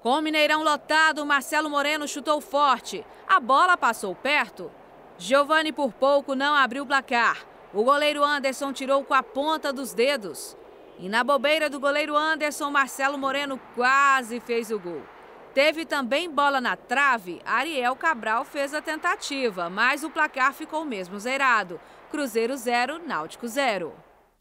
Com o Mineirão lotado, Marcelo Moreno chutou forte. A bola passou perto. Giovani por pouco não abriu o placar. O goleiro Anderson tirou com a ponta dos dedos. E na bobeira do goleiro Anderson, Marcelo Moreno quase fez o gol. Teve também bola na trave. Ariel Cabral fez a tentativa, mas o placar ficou mesmo zerado. Cruzeiro 0, Náutico 0.